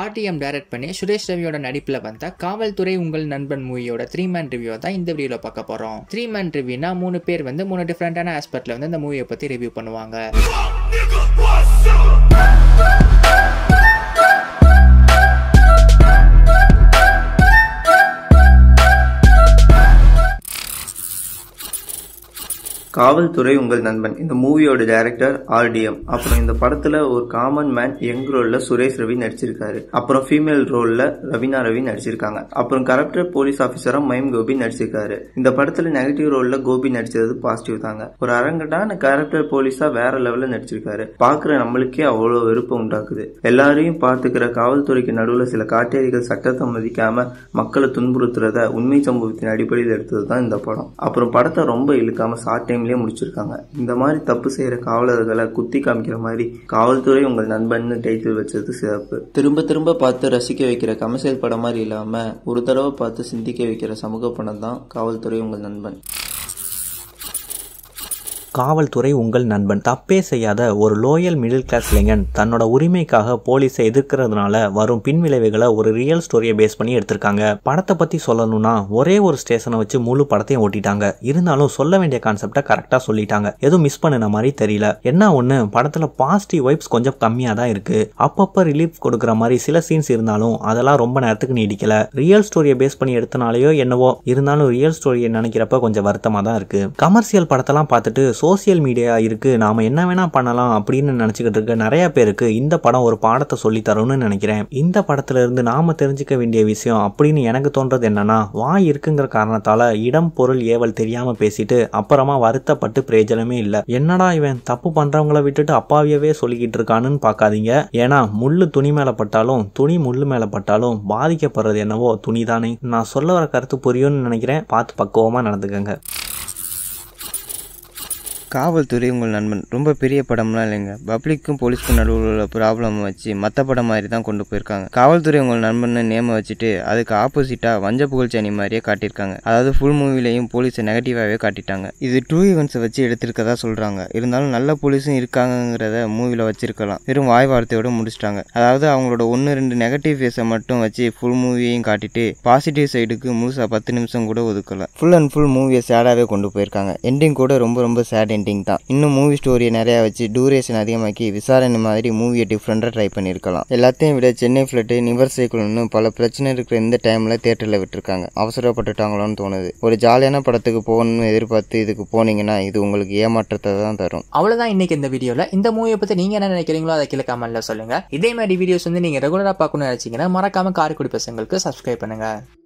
RTM direct பண்ணி சுரேஷ் ரவியோட நடிப்பில் வந்த காவல்துறை உங்கள் நண்பன் மூவியோட த்ரீ மேன் ரிவ்யூ தான் இந்த வீடியோவில் பார்க்க போகிறோம் த்ரீ மேன் ரிவ்யூனா மூணு பேர் வந்து மூணு டிஃப்ரெண்டான ஆஸ்பெக்டில் வந்து இந்த மூவியை பற்றி ரிவ்யூ பண்ணுவாங்க காவல்துறை உங்கள் நண்பன் இந்த மூவியோட டைரக்டர் ஆர்டிஎம் அப்புறம் இந்த படத்துல ஒரு காமன் மேன் யங் ரோல்ல சுரேஷ் ரவி நடிச்சிருக்காரு அப்புறம் ஃபீமேல் ரோல்ல ரவினா ரவி நடிச்சிருக்காங்க அப்புறம் கரப்டர் போலீஸ் ஆபீசரா மயம் கோபி நடிச்சிருக்காரு இந்த படத்துல நெகட்டிவ் ரோல்ல கோபி நடிச்சது பாசிட்டிவ் தாங்க ஒரு அரங்கடான கேரக்டர் போலீஸா வேற லெவல்ல நடிச்சிருக்காரு பாக்குற நம்மளுக்கே அவ்வளவு விருப்பம் உண்டாக்குது எல்லாரையும் பாத்துக்கிற காவல்துறைக்கு நடுவுல சில காட்டேரிகள் சட்டத்தை மதிக்காம மக்களை துன்புறுத்துறத உண்மை சம்பவத்தின் அடிப்படையில் எடுத்தது தான் இந்த படம் அப்புறம் படத்தை ரொம்ப இழுக்காம சாட்டை டைம் டைம்லேயே முடிச்சிருக்காங்க இந்த மாதிரி தப்பு செய்கிற காவலர்களை குத்தி காமிக்கிற மாதிரி காவல்துறை உங்கள் நண்பன்னு டைட்டில் வச்சது சிறப்பு திரும்ப திரும்ப பார்த்து ரசிக்க வைக்கிற கமசியல் படம் மாதிரி இல்லாமல் ஒரு தடவை பார்த்து சிந்திக்க வைக்கிற சமூக படம் தான் காவல்துறை உங்கள் நண்பன் காவல்துறை உங்கள் நண்பன் தப்பே செய்யாத ஒரு லோயல் மிடில் கிளாஸ் இளைஞன் தன்னோட உரிமைக்காக போலீஸை எதிர்க்கிறதுனால வரும் பின்விளைவுகளை ஒரு ரியல் ஸ்டோரியை பேஸ் பண்ணி எடுத்திருக்காங்க படத்தை பற்றி சொல்லணும்னா ஒரே ஒரு ஸ்டேஷனை வச்சு முழு படத்தையும் ஓட்டிட்டாங்க இருந்தாலும் சொல்ல வேண்டிய கான்செப்டை கரெக்டாக சொல்லிட்டாங்க எதுவும் மிஸ் பண்ணின மாதிரி தெரியல என்ன ஒன்று படத்தில் பாசிட்டிவ் வைப்ஸ் கொஞ்சம் கம்மியாக தான் இருக்கு அப்பப்போ ரிலீஃப் கொடுக்குற மாதிரி சில சீன்ஸ் இருந்தாலும் அதெல்லாம் ரொம்ப நேரத்துக்கு நீடிக்கல ரியல் ஸ்டோரியை பேஸ் பண்ணி எடுத்தனாலேயோ என்னவோ இருந்தாலும் ரியல் ஸ்டோரியை நினைக்கிறப்ப கொஞ்சம் வருத்தமாக தான் இருக்கு கமர்ஷியல் படத்தெல்லாம் பார்த்துட்டு சோசியல் மீடியா இருக்குது நாம் என்ன வேணால் பண்ணலாம் அப்படின்னு நினச்சிக்கிட்டு இருக்க நிறையா பேருக்கு இந்த படம் ஒரு பாடத்தை சொல்லித்தரணும்னு நினைக்கிறேன் இந்த படத்திலிருந்து நாம் தெரிஞ்சுக்க வேண்டிய விஷயம் அப்படின்னு எனக்கு தோன்றது என்னென்னா வாய் இருக்குங்கிற காரணத்தால் இடம் பொருள் ஏவல் தெரியாமல் பேசிட்டு அப்புறமா வருத்தப்பட்டு பிரயோஜனமே இல்லை என்னடா இவன் தப்பு பண்ணுறவங்கள விட்டுட்டு அப்பாவியவே சொல்லிக்கிட்டு இருக்கானுன்னு பார்க்காதீங்க ஏன்னா முள் துணி மேலே பட்டாலும் துணி முள் மேலே பட்டாலும் பாதிக்கப்படுறது என்னவோ துணி தானே நான் சொல்ல வர கருத்து புரியும்னு நினைக்கிறேன் பார்த்து பக்குவமாக நடந்துக்கங்க காவல்துறை உங்கள் நண்பன் ரொம்ப பெரிய படம்லாம் இல்லைங்க பப்ளிக்கும் போலீஸ்க்கும் நடுவில் உள்ள ப்ராப்ளம் வச்சு மற்ற படம் மாதிரி தான் கொண்டு போயிருக்காங்க காவல்துறை உங்கள் நண்பன் நேம வச்சுட்டு அதுக்கு ஆப்போசிட்டாக வஞ்ச புகழ்ச்சி அணி மாதிரியே காட்டியிருக்காங்க அதாவது ஃபுல் மூவிலையும் போலீஸை நெகட்டிவாகவே காட்டிட்டாங்க இது ட்ரூ ஈவெண்ட்ஸை வச்சு எடுத்திருக்கதா சொல்கிறாங்க இருந்தாலும் நல்ல போலீஸும் இருக்காங்கிறத மூவியில் வச்சிருக்கலாம் வெறும் வாய் வார்த்தையோடு முடிச்சிட்டாங்க அதாவது அவங்களோட ஒன்று ரெண்டு நெகட்டிவ் ஃபேஸை மட்டும் வச்சு ஃபுல் மூவியையும் காட்டிட்டு பாசிட்டிவ் சைடுக்கு முழுசாக பத்து நிமிஷம் கூட ஒதுக்கலை ஃபுல் அண்ட் ஃபுல் மூவியை சேடாகவே கொண்டு போயிருக்காங்க எண்டிங் கூட ரொம்ப ரொம்ப சேட் பெயிண்டிங் தான் இன்னும் மூவி ஸ்டோரியை நிறையா வச்சு டூரேஷன் அதிகமாக்கி விசாரணை மாதிரி மூவியை டிஃப்ரெண்ட்டாக ட்ரை பண்ணியிருக்கலாம் எல்லாத்தையும் விட சென்னை ஃப்ளட்டு நிவர் சைக்கிள்னு பல பிரச்சனை இருக்கிற இந்த டைமில் தேட்டரில் விட்டுருக்காங்க அவசரப்பட்டுட்டாங்களோன்னு தோணுது ஒரு ஜாலியான படத்துக்கு போகணும்னு எதிர்பார்த்து இதுக்கு போனீங்கன்னா இது உங்களுக்கு ஏமாற்றத்தை தான் தரும் அவ்வளோதான் இன்னைக்கு இந்த வீடியோவில் இந்த மூவியை பற்றி நீங்கள் என்ன நினைக்கிறீங்களோ அதை கீழே கமெண்ட்ல சொல்லுங்கள் இதே மாதிரி வீடியோஸ் வந்து நீங்கள் ரெகுலராக பார்க்கணும்னு நினச்சிங்கன்னா மறக்காமல் காரைக்குடி பசங்களுக்கு சப்ஸ்கிரைப் பண்ணுங்கள்